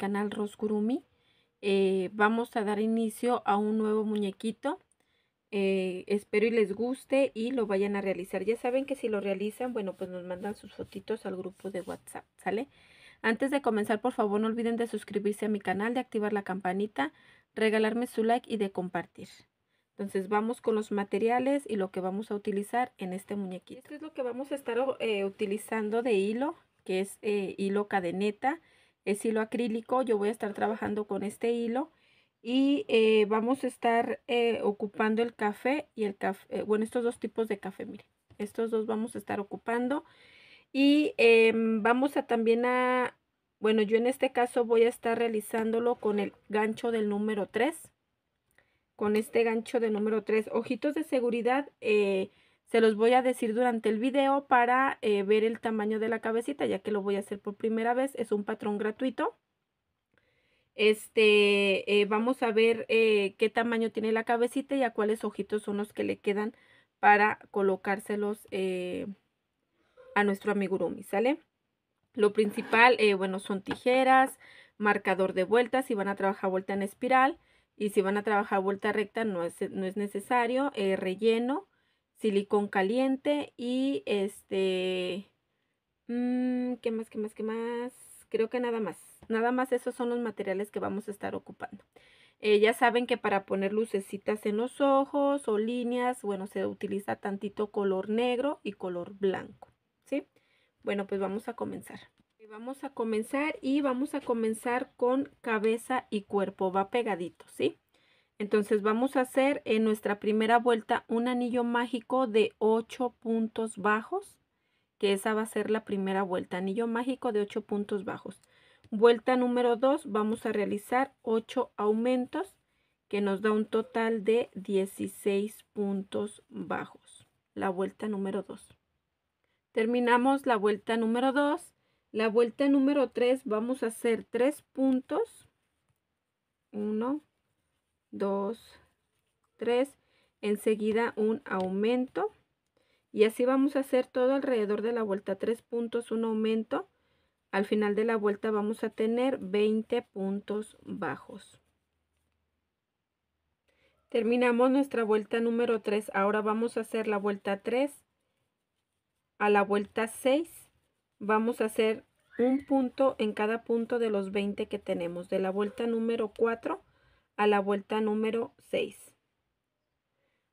canal Rosgurumi eh, vamos a dar inicio a un nuevo muñequito. Eh, espero y les guste y lo vayan a realizar. Ya saben que si lo realizan, bueno, pues nos mandan sus fotitos al grupo de WhatsApp, ¿sale? Antes de comenzar, por favor, no olviden de suscribirse a mi canal, de activar la campanita, regalarme su like y de compartir. Entonces vamos con los materiales y lo que vamos a utilizar en este muñequito. Esto es lo que vamos a estar eh, utilizando de hilo, que es hilo cadeneta es hilo acrílico, yo voy a estar trabajando con este hilo y eh, vamos a estar eh, ocupando el café y el café, eh, bueno, estos dos tipos de café, miren, estos dos vamos a estar ocupando y em, vamos a también a, bueno, yo en este caso voy a estar realizándolo con el gancho del número 3, con este gancho del número 3, ojitos de seguridad, se los voy a decir durante el video para eh, ver el tamaño de la cabecita, ya que lo voy a hacer por primera vez. Es un patrón gratuito. Este, eh, vamos a ver eh, qué tamaño tiene la cabecita y a cuáles ojitos son los que le quedan para colocárselos a nuestro amigurumi, ¿sale? Lo principal, bueno, son tijeras, marcador de vueltas, si van a trabajar vuelta en espiral y si van a trabajar vuelta recta no es necesario, relleno silicón caliente y este... Mm, ¿Qué más, qué más, qué más? Creo que nada más. Nada más esos son los materiales que vamos a estar ocupando. Eh, ya saben que para poner lucecitas en los ojos o líneas, bueno, se utiliza tantito color negro y color blanco, ¿sí? Bueno, pues vamos a comenzar. Eh, vamos a comenzar y vamos a comenzar con cabeza y cuerpo, va pegadito, ¿sí? Entonces vamos a hacer en nuestra primera vuelta un anillo mágico de 8 puntos bajos, que esa va a ser la primera vuelta, anillo mágico de 8 puntos bajos. Vuelta número 2 vamos a realizar 8 aumentos que nos da un total de 16 puntos bajos. La vuelta número 2. Terminamos la vuelta número 2. La vuelta número 3 vamos a hacer 3 puntos. 1, 2, 3, enseguida un aumento y así vamos a hacer todo alrededor de la vuelta 3 puntos, un aumento. Al final de la vuelta vamos a tener 20 puntos bajos. Terminamos nuestra vuelta número 3. Ahora vamos a hacer la vuelta 3. A la vuelta 6 vamos a hacer un punto en cada punto de los 20 que tenemos. De la vuelta número 4 a la vuelta número 6.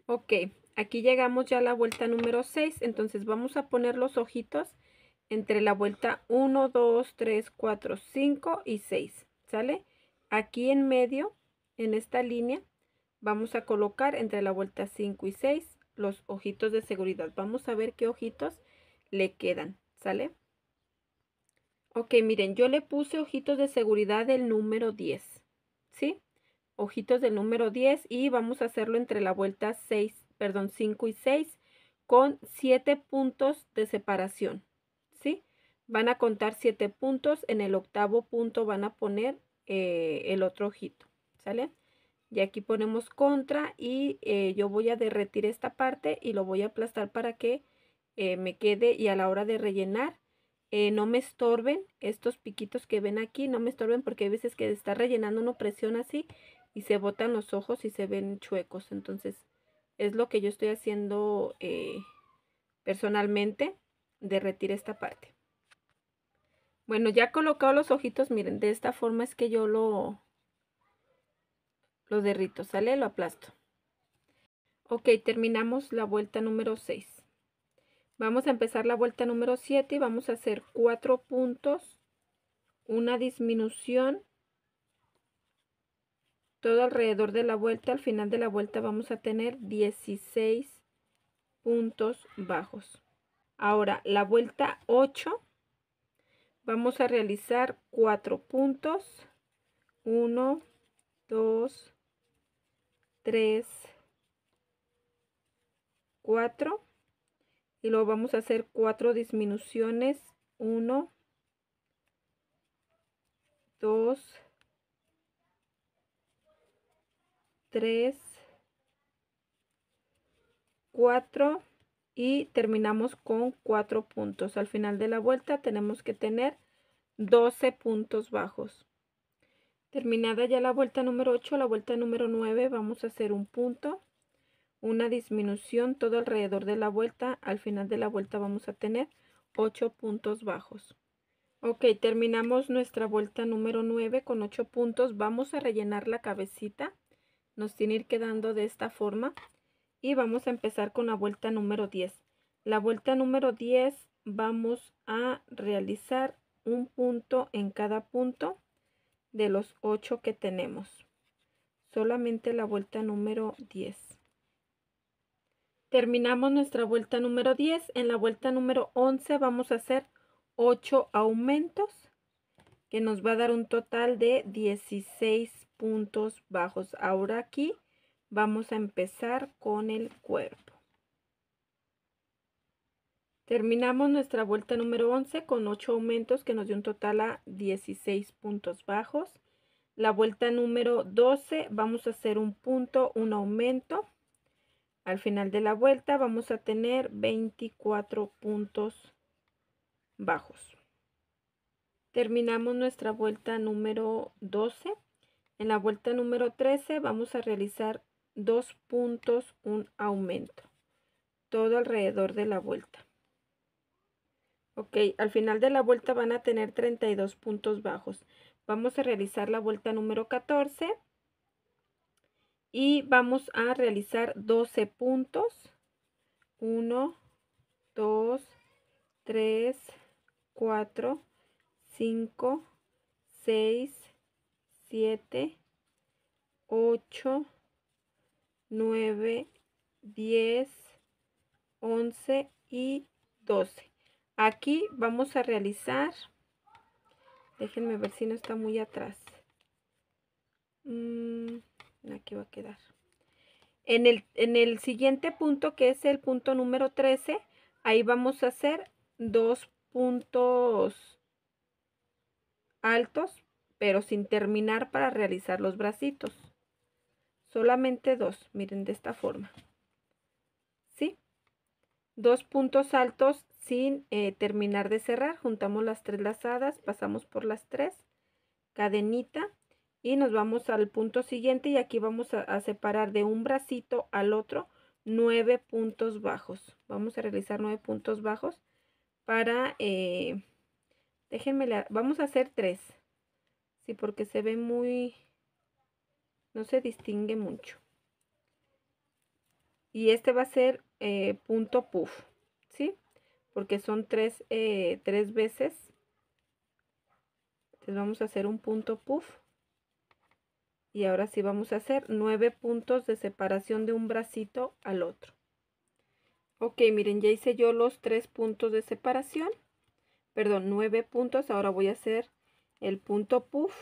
Ok, aquí llegamos ya a la vuelta número 6, entonces vamos a poner los ojitos entre la vuelta 1, 2, 3, 4, 5 y 6, ¿sale? Aquí en medio, en esta línea, vamos a colocar entre la vuelta 5 y 6 los ojitos de seguridad. Vamos a ver qué ojitos le quedan, ¿sale? Ok, miren, yo le puse ojitos de seguridad del número 10, ¿sí? ojitos del número 10 y vamos a hacerlo entre la vuelta 6, perdón, 5 y 6 con 7 puntos de separación, ¿sí? Van a contar 7 puntos, en el octavo punto van a poner eh, el otro ojito, ¿sale? Y aquí ponemos contra y eh, yo voy a derretir esta parte y lo voy a aplastar para que eh, me quede y a la hora de rellenar no me estorben estos piquitos que ven aquí, no me estorben porque hay veces que está rellenando uno PRESIONA así y se botan los ojos y se ven chuecos. Entonces es lo que yo estoy haciendo eh, personalmente, derretir esta parte. Bueno, ya colocado los ojitos, miren, de esta forma es que yo lo, lo derrito, ¿sale? Lo aplasto. Ok, terminamos la vuelta número 6. Vamos a empezar la vuelta número 7 y vamos a hacer cuatro puntos, una disminución todo alrededor de la vuelta. Al final de la vuelta vamos a tener 16 puntos bajos. Ahora, la vuelta 8, vamos a realizar 4 puntos. 1, 2, 3, 4. Y luego vamos a hacer 4 disminuciones. 1, 2, 3. 3, 4 y terminamos con 4 puntos. Al final de la vuelta tenemos que tener 12 puntos bajos. Terminada ya la vuelta número 8, la vuelta número 9 vamos a hacer un punto, una disminución todo alrededor de la vuelta. Al final de la vuelta vamos a tener 8 puntos bajos. Ok, terminamos nuestra vuelta número 9 con 8 puntos. Vamos a rellenar la cabecita nos tiene que ir quedando de esta forma y vamos a empezar con la vuelta número 10. La vuelta número 10 vamos a realizar un punto en cada punto de los 8 que tenemos. Solamente la vuelta número 10. Terminamos nuestra vuelta número 10. En la vuelta número 11 vamos a hacer 8 aumentos que nos va a dar un total de 16 puntos bajos. Ahora aquí vamos a empezar con el cuerpo. Terminamos nuestra vuelta número 11 con 8 aumentos que nos dio un total a 16 puntos bajos. La vuelta número 12 vamos a hacer un punto, un aumento. Al final de la vuelta vamos a tener 24 puntos bajos. Terminamos nuestra vuelta número 12. En la vuelta número 13 vamos a realizar dos puntos, un aumento. Todo alrededor de la vuelta. Ok, al final de la vuelta van a tener 32 puntos bajos. Vamos a realizar la vuelta número 14. Y vamos a realizar 12 puntos. 1, 2, 3, 4, 5, 6, 7, 8, 9, 10, 11 y 12. Aquí vamos a realizar, déjenme ver si no está muy atrás. Mm, aquí va a quedar. En el, en el, siguiente punto, que es el punto número 13, ahí vamos a hacer dos puntos altos, pero sin terminar para realizar los bracitos. Solamente dos, miren de esta forma. ¿Sí? Dos puntos altos sin eh, terminar de cerrar. Juntamos las tres lazadas, pasamos por las tres, cadenita y nos vamos al punto siguiente y aquí vamos a, separar de un bracito al otro nueve puntos bajos. Vamos a realizar nueve puntos bajos para... Eh, Déjenme la... Vamos a hacer tres. Sí, porque se ve muy... No se distingue mucho. Y este va a ser eh, punto puff. ¿Sí? Porque son tres, eh, tres veces. Entonces vamos a hacer un punto puff. Y ahora sí vamos a hacer nueve puntos de separación de un bracito al otro. Ok, miren, ya hice yo los tres puntos de separación perdón, nueve puntos. Ahora voy a hacer el punto puff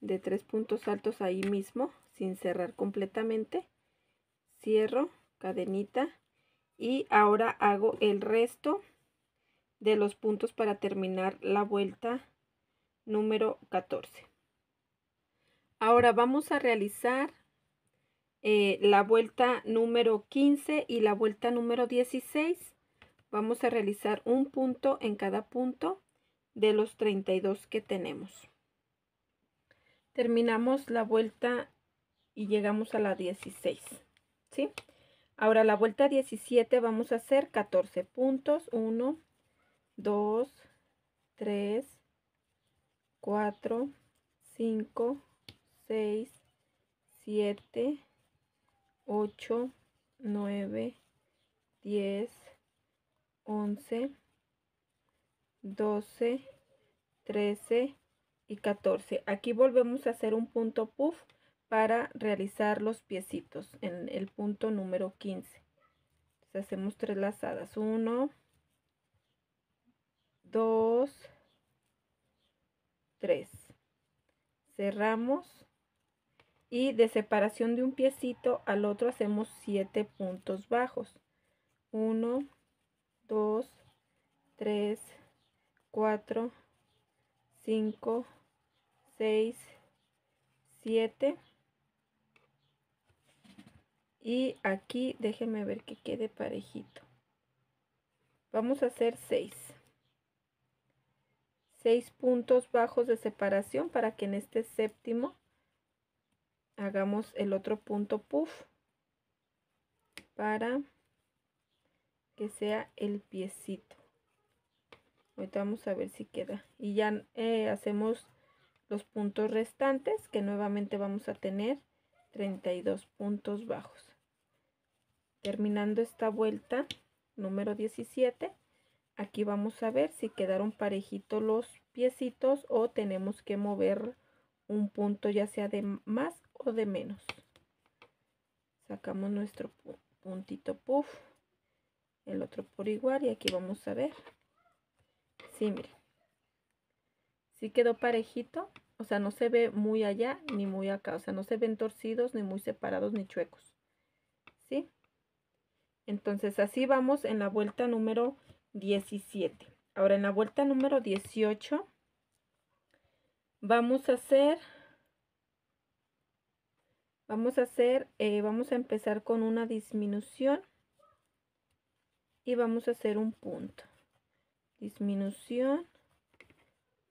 de tres puntos altos ahí mismo, sin cerrar completamente. Cierro, cadenita y ahora hago el resto de los puntos para terminar la vuelta número 14. Ahora vamos a realizar eh, la vuelta número 15 y la vuelta número 16 Vamos a realizar un punto en cada punto de los 32 que tenemos. Terminamos la vuelta y llegamos a la 16. ¿sí? Ahora la vuelta 17 vamos a hacer 14 puntos. 1, 2, 3, 4, 5, 6, 7, 8, 9, 10, 11, 12, 13 y 14. Aquí volvemos a hacer un punto puff para realizar los piecitos en el punto número 15. hacemos tres lazadas. 1, 2, 3. Cerramos y de separación de un piecito al otro hacemos 7 puntos bajos. 1, 2, 3, 4, 5, 6, 7. Y aquí déjenme ver que quede parejito. Vamos a hacer 6. 6 puntos bajos de separación para que en este séptimo hagamos el otro punto puff para que sea el piecito ahorita vamos a ver si queda y ya eh, hacemos los puntos restantes que nuevamente vamos a tener 32 puntos bajos terminando esta vuelta número 17 aquí vamos a ver si quedaron parejitos los piecitos o tenemos que mover un punto ya sea de más o de menos sacamos nuestro puntito puff el otro por igual y aquí vamos a ver sí miren sí quedó parejito o sea no se ve muy allá ni muy acá o sea no se ven torcidos ni muy separados ni chuecos sí entonces así vamos en la vuelta número 17 ahora en la vuelta número 18 vamos a hacer vamos a hacer eh, vamos a empezar con una disminución y vamos a hacer un punto disminución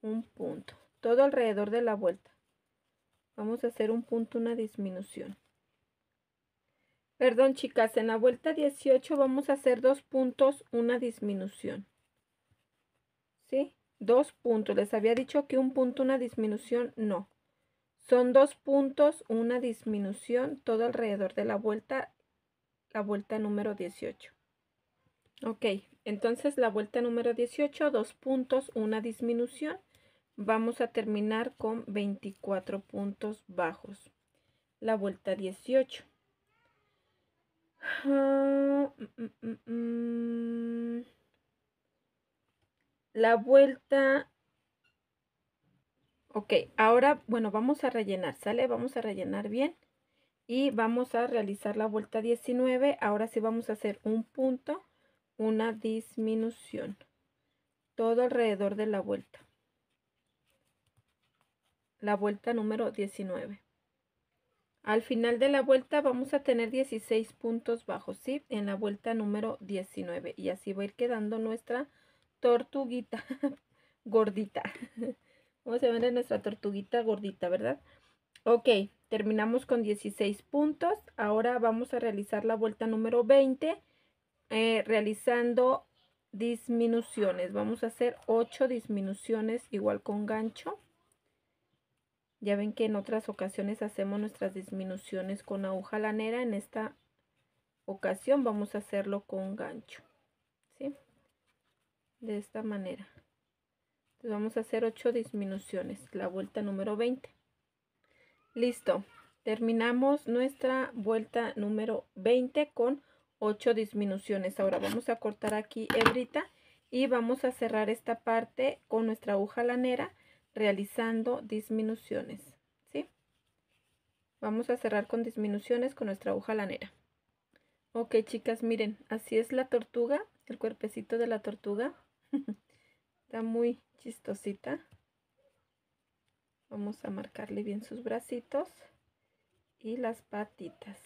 un punto todo alrededor de la vuelta vamos a hacer un punto una disminución perdón chicas en la vuelta 18 vamos a hacer dos puntos una disminución ¿sí? dos puntos les había dicho que un punto una disminución no son dos puntos una disminución todo alrededor de la vuelta la vuelta número 18 Ok, entonces la vuelta número 18, dos puntos, una disminución. Vamos a terminar con 24 puntos bajos. La vuelta 18. Ah, mm, mm, mm, la vuelta... Ok, ahora, bueno, vamos a rellenar, ¿sale? Vamos a rellenar bien. Y vamos a realizar la vuelta 19. Ahora sí vamos a hacer un punto una disminución. Todo alrededor de la vuelta. La vuelta número 19. Al final de la vuelta vamos a tener 16 puntos bajos, ¿sí? En la vuelta número 19. Y así va a ir quedando nuestra tortuguita gordita. Vamos a ver nuestra tortuguita gordita, ¿verdad? Ok, terminamos con 16 puntos. Ahora vamos a realizar la vuelta número 20 eh, realizando disminuciones. Vamos a hacer 8 disminuciones igual con gancho. Ya ven que en otras ocasiones hacemos nuestras disminuciones con aguja lanera. En esta ocasión vamos a hacerlo con gancho. ¿sí? De esta manera. vamos a hacer 8 disminuciones. La vuelta número 20. Listo. Terminamos nuestra vuelta número 20 con 8 disminuciones. Ahora vamos a cortar aquí hebrita y vamos a cerrar esta parte con nuestra aguja lanera realizando disminuciones. ¿sí? Vamos a cerrar con disminuciones con nuestra aguja lanera. Ok chicas, miren, así es la tortuga, el cuerpecito de la tortuga. Está muy chistosita. Vamos a marcarle bien sus bracitos y las patitas.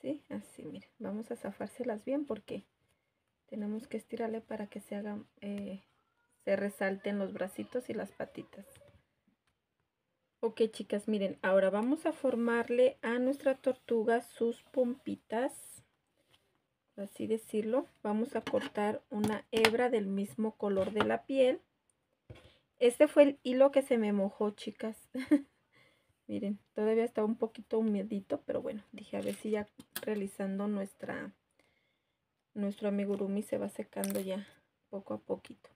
¿sí? Así, miren, vamos a zafárselas bien porque tenemos que estirarle para que se hagan, eh, se resalten los bracitos y las patitas. Ok, chicas, miren, ahora vamos a formarle a nuestra tortuga sus pompitas, por así decirlo. Vamos a cortar una hebra del mismo color de la piel. Este fue el hilo que se me mojó, chicas. Miren, todavía está un poquito humedito, pero bueno, dije a ver si ya realizando nuestra nuestro amigurumi se va secando ya poco a poquito.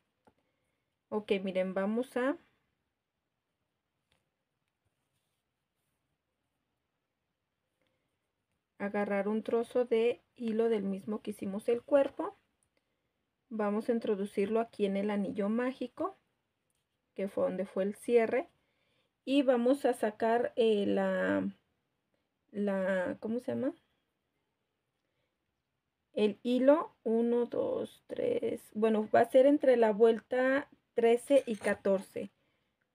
Ok, miren, vamos a agarrar un trozo de hilo del mismo que hicimos el cuerpo. Vamos a introducirlo aquí en el anillo mágico, que fue donde fue el cierre y vamos a sacar eh, la, la, ¿cómo se llama? El hilo 1, 2, 3, bueno, va a ser entre la vuelta 13 y 14.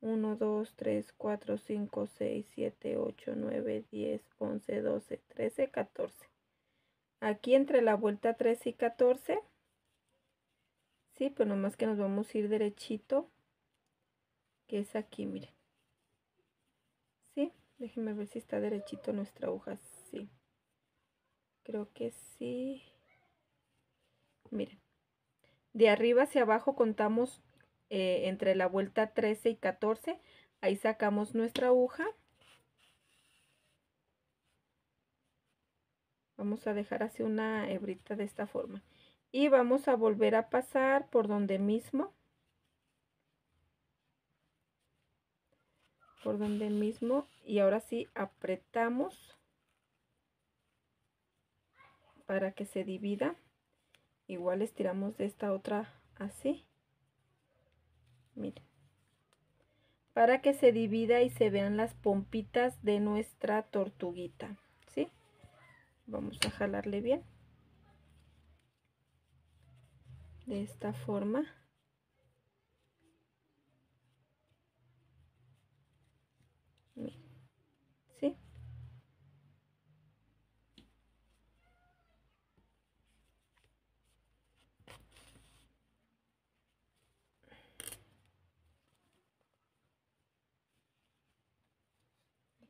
1, 2, 3, 4, 5, 6, 7, 8, 9, 10, 11, 12, 13, 14. Aquí entre la vuelta 13 y 14. Sí, pero pues nomás que nos vamos a ir derechito. Que es aquí, miren. Déjenme ver si está derechito nuestra aguja, Sí. Creo que sí. Miren. De arriba hacia abajo contamos eh, entre la vuelta 13 y 14. Ahí sacamos nuestra aguja. Vamos a dejar así una hebrita de esta forma. Y vamos a volver a pasar por donde mismo. por donde mismo y ahora sí apretamos para que se divida igual estiramos de esta otra así para que se divida y se vean las pompitas de nuestra tortuguita ¿sí? vamos a jalarle bien de esta forma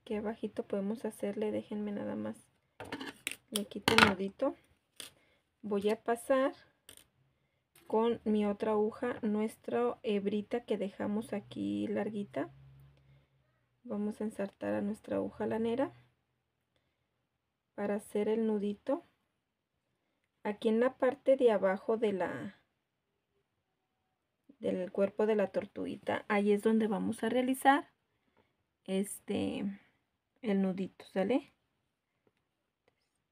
aquí abajito podemos hacerle, déjenme nada más, le quito el nudito. Voy a pasar con mi otra aguja nuestra hebrita que dejamos aquí larguita. Vamos a ensartar a nuestra aguja lanera para hacer el nudito. Aquí en la parte de abajo de la del cuerpo de la tortuguita, ahí es donde vamos a realizar este el nudito, ¿sale?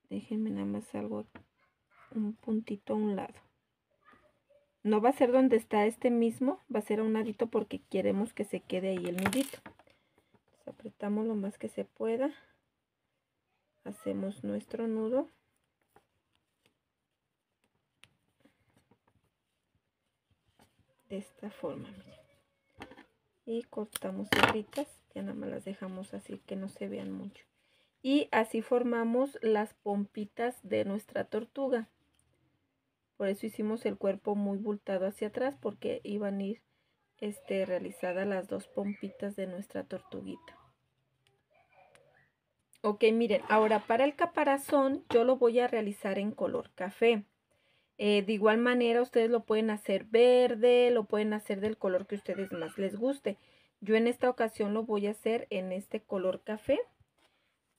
Déjenme nada más algo, un puntito a un lado. No va a ser donde está este mismo, va a ser a un lado porque queremos que se quede ahí el nudito. apretamos lo más que se pueda. Hacemos nuestro nudo. De esta forma, y cortamos cerritas ya nada más las dejamos así que no se vean mucho y así formamos las pompitas de nuestra tortuga por eso hicimos el cuerpo muy bultado hacia atrás porque iban a ir este, realizadas las dos pompitas de nuestra tortuguita ok miren ahora para el caparazón yo lo voy a realizar en color café eh, de igual manera, ustedes lo pueden hacer verde, lo pueden hacer del color que ustedes más les guste. Yo en esta ocasión lo voy a hacer en este color café.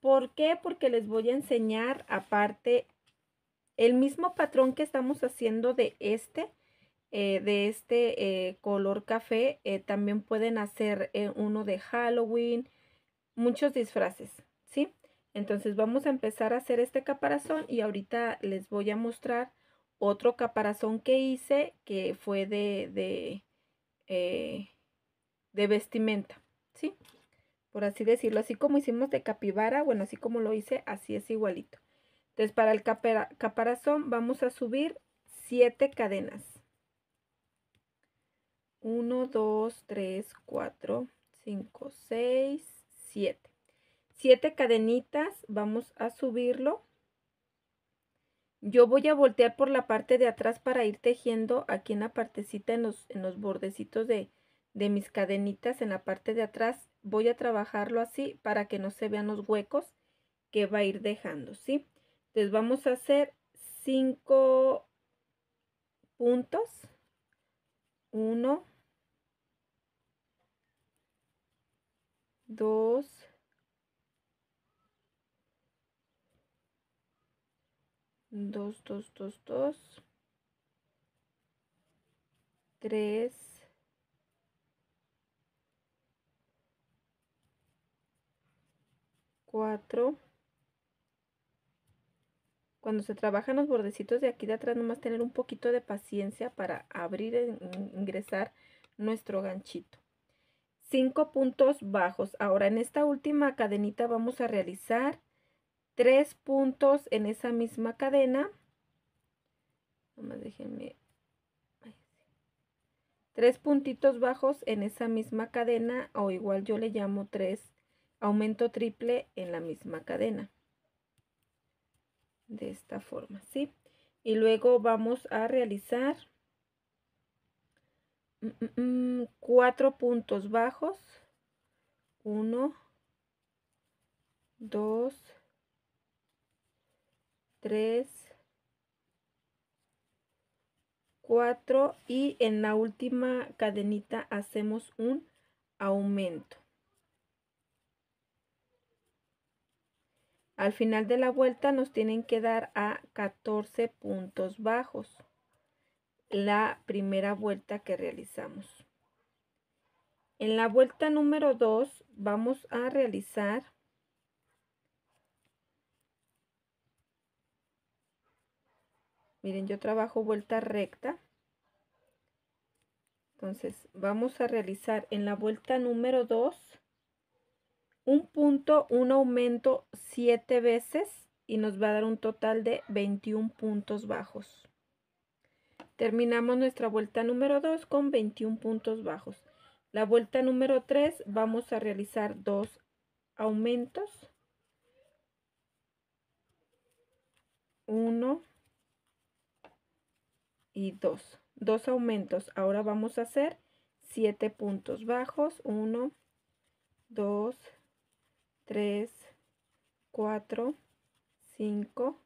¿Por qué? Porque les voy a enseñar aparte el mismo patrón que estamos haciendo de este, eh, de este eh, color café. también pueden hacer uno de Halloween, muchos disfraces, ¿sí? Entonces vamos a empezar a hacer este caparazón y ahorita les voy a mostrar otro caparazón que hice que fue de, de, eh, de vestimenta, ¿sí? Por así decirlo, así como hicimos de capibara, bueno, así como lo hice, así es igualito. Entonces, para el caparazón vamos a subir 7 cadenas. 1, 2, 3, 4, 5, 6, 7. 7 cadenitas, vamos a subirlo yo voy a voltear por la parte de atrás para ir tejiendo aquí en la partecita, en los, bordecitos de, de mis cadenitas, en la parte de atrás. Voy a trabajarlo así para que no se vean los huecos que va a ir dejando, ¿sí? Entonces vamos a hacer 5 puntos. 1, 2, 2, 2, 2, 2, 3, 4. Cuando se trabajan los bordecitos de aquí de atrás, nomás tener un poquito de paciencia para abrir e ingresar nuestro ganchito. 5 puntos bajos. Ahora en esta última cadenita vamos a realizar tres puntos en esa misma cadena. déjenme. Tres puntitos bajos en esa misma cadena o igual yo le llamo tres aumento triple en la misma cadena. De esta forma, ¿sí? Y luego vamos a realizar mm, mm, mm, cuatro puntos bajos. Uno, dos, 3, 4 y en la última cadenita hacemos un aumento. Al final de la vuelta nos tienen que dar a 14 puntos bajos la primera vuelta que realizamos. En la vuelta número 2 vamos a realizar miren yo trabajo vuelta recta entonces vamos a realizar en la vuelta número 2 un punto un aumento 7 veces y nos va a dar un total de 21 puntos bajos terminamos nuestra vuelta número 2 con 21 puntos bajos la vuelta número 3 vamos a realizar dos aumentos 1 y 2. Dos aumentos. Ahora vamos a hacer 7 puntos bajos. 1, 2, 3, 4, 5,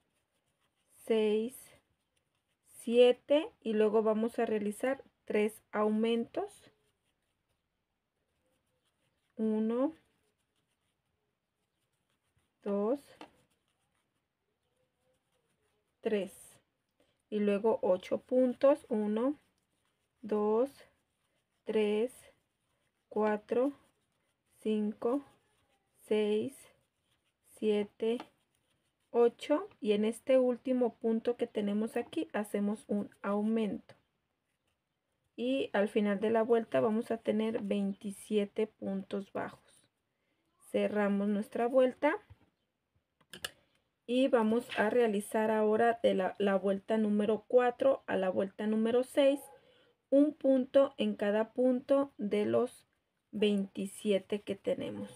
6, 7 y luego vamos a realizar 3 aumentos. 1, 2, 3 y luego 8 puntos 1 2 3 4 5 6 7 8 y en este último punto que tenemos aquí hacemos un aumento y al final de la vuelta vamos a tener 27 puntos bajos cerramos nuestra vuelta y vamos a realizar ahora de la, vuelta número 4 a la vuelta número 6 un punto en cada punto de los 27 que tenemos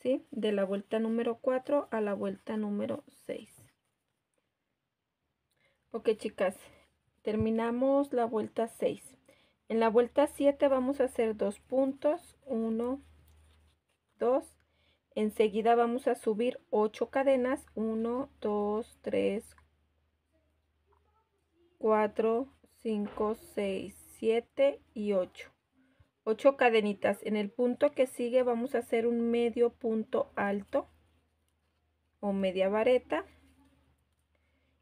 ¿Sí? de la vuelta número 4 a la vuelta número 6 ok chicas terminamos la vuelta 6 en la vuelta 7 vamos a hacer dos puntos 1 2 Enseguida vamos a subir 8 cadenas, 1, 2, 3, 4, 5, 6, 7 y 8. 8 cadenitas. En el punto que sigue vamos a hacer un medio punto alto o media vareta.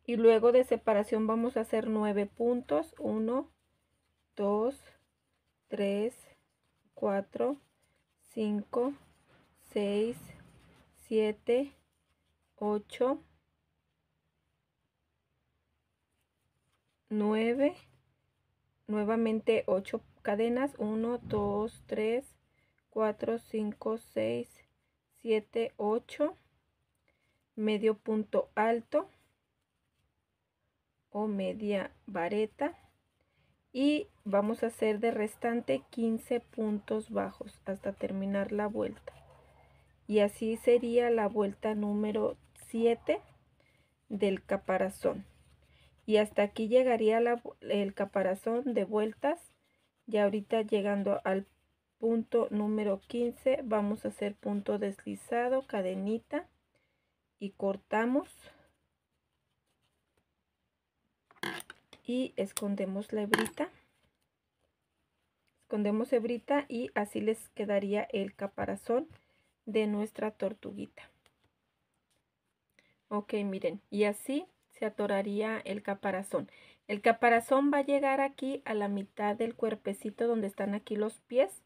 Y luego de separación vamos a hacer 9 puntos. 1, 2, 3, 4, 5, 6. 6, 7, 8, 9, nuevamente 8 cadenas, 1, 2, 3, 4, 5, 6, 7, 8, medio punto alto o media vareta y vamos a hacer de restante 15 puntos bajos hasta terminar la vuelta y así sería la vuelta número 7 del caparazón y hasta aquí llegaría el caparazón de vueltas y ahorita llegando al punto número 15 vamos a hacer punto deslizado cadenita y cortamos y escondemos la hebrita escondemos hebrita y así les quedaría el caparazón de nuestra tortuguita. Ok, miren, y así se atoraría el caparazón. El caparazón va a llegar aquí a la mitad del cuerpecito donde están aquí los pies.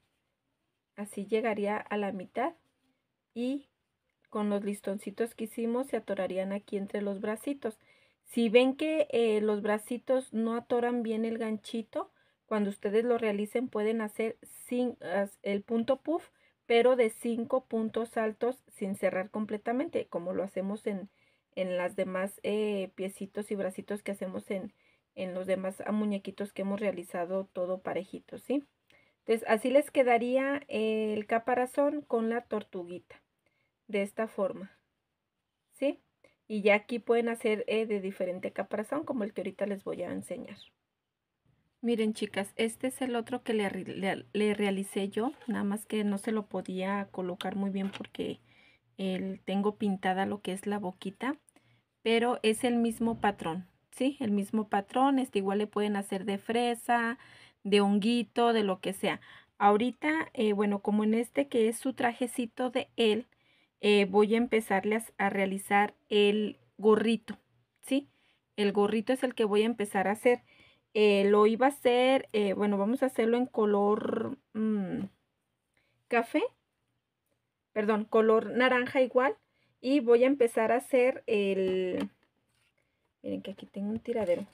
Así llegaría a la mitad y con los listoncitos que hicimos se atorarían aquí entre los bracitos. Si ven que eh, los bracitos no atoran bien el ganchito, cuando ustedes lo realicen pueden hacer sin, el punto puff pero de cinco puntos altos sin cerrar completamente, como lo hacemos en, en las demás eh, piecitos y bracitos que hacemos en, en los demás ah, muñequitos que hemos realizado todo parejito, ¿sí? Entonces, así les quedaría el caparazón con la tortuguita, de esta forma, ¿sí? Y ya aquí pueden hacer eh, de diferente caparazón, como el que ahorita les voy a enseñar. Miren chicas, este es el otro que le, le, realicé yo, nada más que no se lo podía colocar muy bien porque tengo pintada lo que es la boquita, pero es el mismo patrón, ¿sí? El mismo patrón, este igual le pueden hacer de fresa, de honguito, de lo que sea. Ahorita, eh, bueno, como en este que es su trajecito de él, eh, voy a empezarles a realizar el gorrito, ¿sí? El gorrito es el que voy a empezar a hacer. Eh, lo iba a hacer, eh, bueno, vamos a hacerlo en color mm, café, perdón, color naranja igual. Y voy a empezar a hacer el, miren que aquí tengo un tiradero.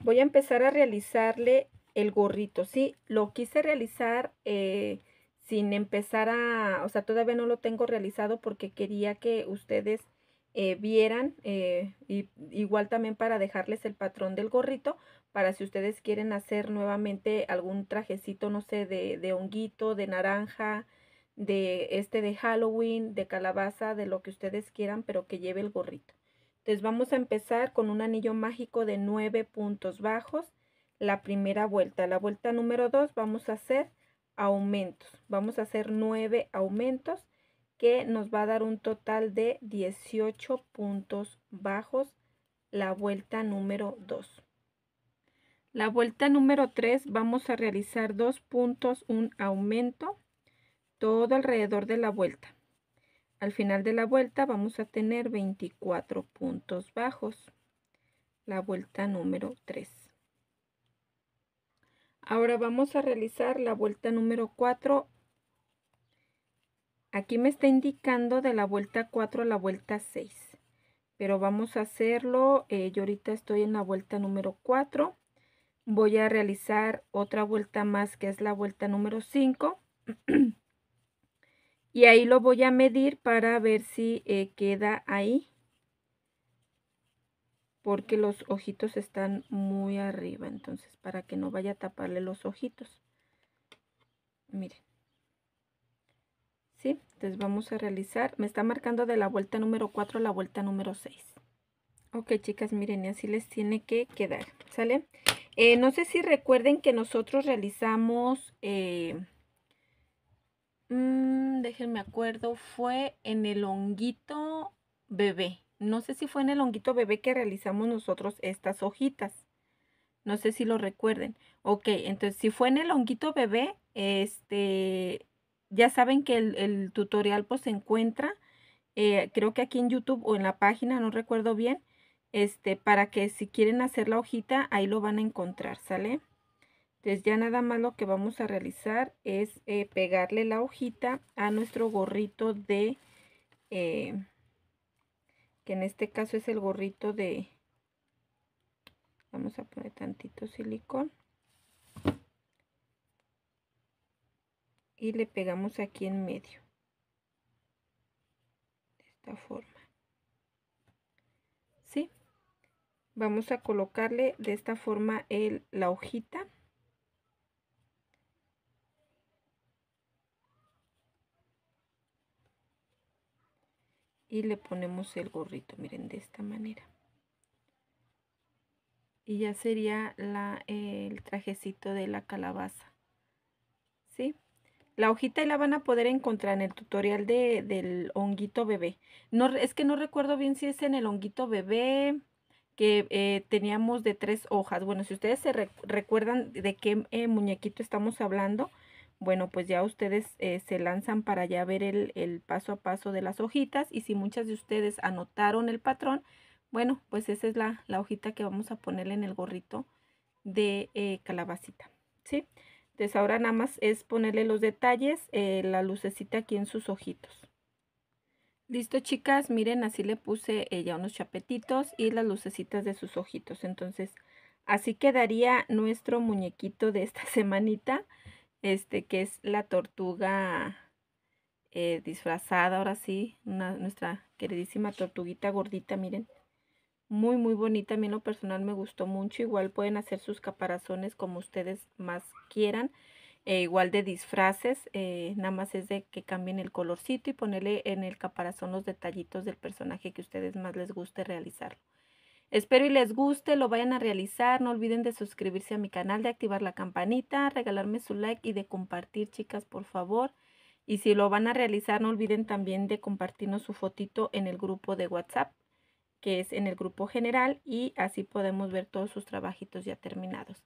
Voy a empezar a realizarle el gorrito, ¿sí? Lo quise realizar eh, sin empezar a, o sea, todavía no lo tengo realizado porque quería que ustedes vieran, igual también para dejarles el patrón del gorrito, para si ustedes quieren hacer nuevamente algún trajecito, no sé, de, honguito, de naranja, de este de Halloween, de calabaza, de lo que ustedes quieran, pero que lleve el gorrito. Entonces vamos a empezar con un anillo mágico de nueve puntos bajos la primera vuelta. La vuelta número 2 vamos a hacer aumentos. Vamos a hacer nueve aumentos que nos va a dar un total de 18 puntos bajos la vuelta número 2. La vuelta número 3 vamos a realizar dos puntos, un aumento, todo alrededor de la vuelta. Al final de la vuelta vamos a tener 24 puntos bajos. La vuelta número 3. Ahora vamos a realizar la vuelta número 4. Aquí me está indicando de la vuelta 4 a la vuelta 6. Pero vamos a hacerlo, eh, yo ahorita estoy en la vuelta número 4 voy a realizar otra vuelta más que es la vuelta número 5 y ahí lo voy a medir para ver si eh, queda ahí porque los ojitos están muy arriba entonces para que no vaya a taparle los ojitos miren ¿sí? entonces vamos a realizar me está marcando de la vuelta número 4 a la vuelta número 6 ok chicas miren y así les tiene que quedar ¿sale? Eh, no sé si recuerden que nosotros realizamos, eh, mm, déjenme acuerdo, fue en el honguito bebé. No sé si fue en el honguito bebé que realizamos nosotros estas hojitas. No sé si lo recuerden. Ok, entonces si fue en el honguito bebé, este, ya saben que el, tutorial pues se encuentra, eh, creo que aquí en YouTube o en la página, no recuerdo bien, este, para que si quieren hacer la hojita, ahí lo van a encontrar, ¿sale? Entonces ya nada más lo que vamos a realizar es eh, pegarle la hojita a nuestro gorrito de, eh, que en este caso es el gorrito de, vamos a poner tantito silicón. Y le pegamos aquí en medio, de esta forma. vamos a colocarle de esta forma la hojita y le ponemos el gorrito miren de esta manera y ya sería el trajecito de la calabaza ¿sí? la hojita la van a poder encontrar en el tutorial de, del honguito bebé no, es que no recuerdo bien si es en el honguito bebé que eh, teníamos de tres hojas. Bueno, si ustedes se recuerdan de qué eh, muñequito estamos hablando, bueno, pues ya ustedes eh, se lanzan para ya ver el, paso a paso de las hojitas. Y si muchas de ustedes anotaron el patrón, bueno, pues esa es la, la hojita que vamos a ponerle en el gorrito de calabacita, ¿sí? Entonces ahora nada más es ponerle los detalles, la lucecita aquí en sus ojitos. Listo chicas, miren así le puse ella unos chapetitos y las lucecitas de sus ojitos. Entonces así quedaría nuestro muñequito de esta semanita, este que es la tortuga eh, disfrazada, ahora sí, nuestra queridísima tortuguita gordita, miren. Muy, muy bonita, a mí lo personal me gustó mucho. Igual pueden hacer sus caparazones como ustedes más quieran. Eh, igual de disfraces, eh, nada más es de que cambien el colorcito y ponerle en el caparazón los detallitos del personaje que ustedes más les guste realizarlo. Espero y les guste, lo vayan a realizar, no olviden de suscribirse a mi canal, de activar la campanita, regalarme su like y de compartir chicas por favor. Y si lo van a realizar no olviden también de compartirnos su fotito en el grupo de WhatsApp que es en el grupo general y así podemos ver todos sus trabajitos ya terminados.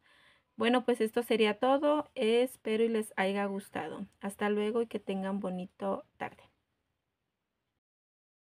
Bueno, pues esto sería todo. Espero y les haya gustado. Hasta luego y que tengan bonito tarde.